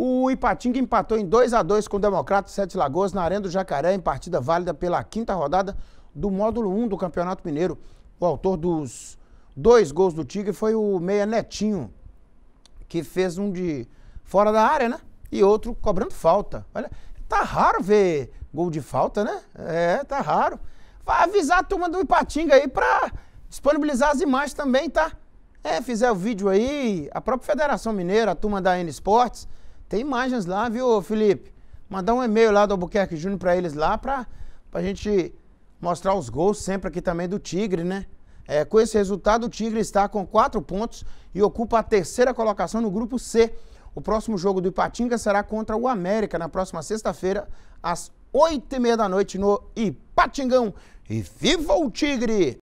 O Ipatinga empatou em 2 a 2 com o Democrata Sete Lagoas na Arena do Jacaré, em partida válida pela quinta rodada do módulo 1 do Campeonato Mineiro. O autor dos dois gols do Tigre foi o Meia Netinho, que fez um de fora da área, né? E outro cobrando falta. Olha, tá raro ver gol de falta, né? É, tá raro. Vai avisar a turma do Ipatinga aí pra disponibilizar as imagens também, tá? É, fizer o vídeo aí, a própria Federação Mineira, a turma da N Sports tem imagens lá, viu, Felipe? Mandar um e-mail lá do Albuquerque Júnior para eles lá, para a gente mostrar os gols sempre aqui também do Tigre, né? É, com esse resultado, o Tigre está com quatro pontos e ocupa a terceira colocação no grupo C. O próximo jogo do Ipatinga será contra o América na próxima sexta-feira, às oito e meia da noite, no Ipatingão. E viva o Tigre!